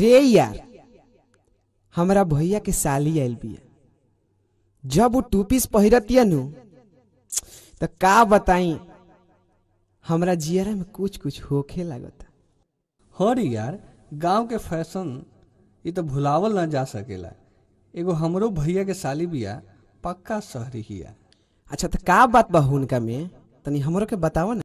रे यार हमारा भैया के साली आयल बिया जब वो टू पीस पहिरतिया नु तो का बताई हमारा जियरा में कुछ कुछ होखे लागता हरी हाँ यार गांव के फैशन ये तो भुलावल ना जा सकेला एगो हमरो भैया के साली बिया पक्का शहरी हिया अच्छा तो का बात बा हुनका में तनी हमरो के न